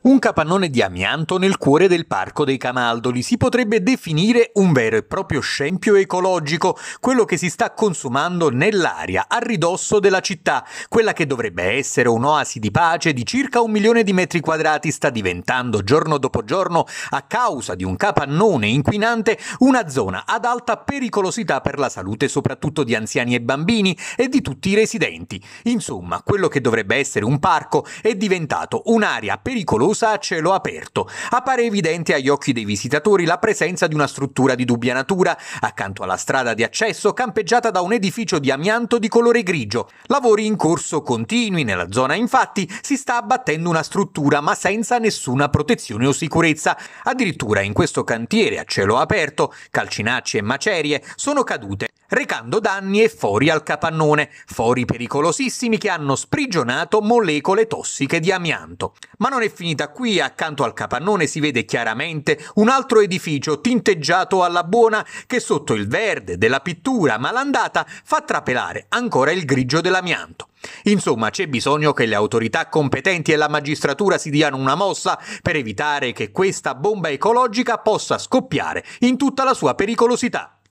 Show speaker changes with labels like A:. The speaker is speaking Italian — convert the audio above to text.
A: Un capannone di amianto nel cuore del Parco dei Camaldoli si potrebbe definire un vero e proprio scempio ecologico, quello che si sta consumando nell'aria a ridosso della città, quella che dovrebbe essere un'oasi di pace di circa un milione di metri quadrati sta diventando giorno dopo giorno, a causa di un capannone inquinante, una zona ad alta pericolosità per la salute soprattutto di anziani e bambini e di tutti i residenti. Insomma, quello che dovrebbe essere un parco è diventato un'area pericolosa paurosa a cielo aperto. Appare evidente agli occhi dei visitatori la presenza di una struttura di dubbia natura, accanto alla strada di accesso campeggiata da un edificio di amianto di colore grigio. Lavori in corso continui nella zona, infatti, si sta abbattendo una struttura ma senza nessuna protezione o sicurezza. Addirittura in questo cantiere a cielo aperto, calcinacci e macerie sono cadute, recando danni e fori al capannone, fori pericolosissimi che hanno sprigionato molecole tossiche di amianto. Ma non è finita da qui accanto al capannone si vede chiaramente un altro edificio tinteggiato alla buona che sotto il verde della pittura malandata fa trapelare ancora il grigio dell'amianto. Insomma, c'è bisogno che le autorità competenti e la magistratura si diano una mossa per evitare che questa bomba ecologica possa scoppiare in tutta la sua pericolosità.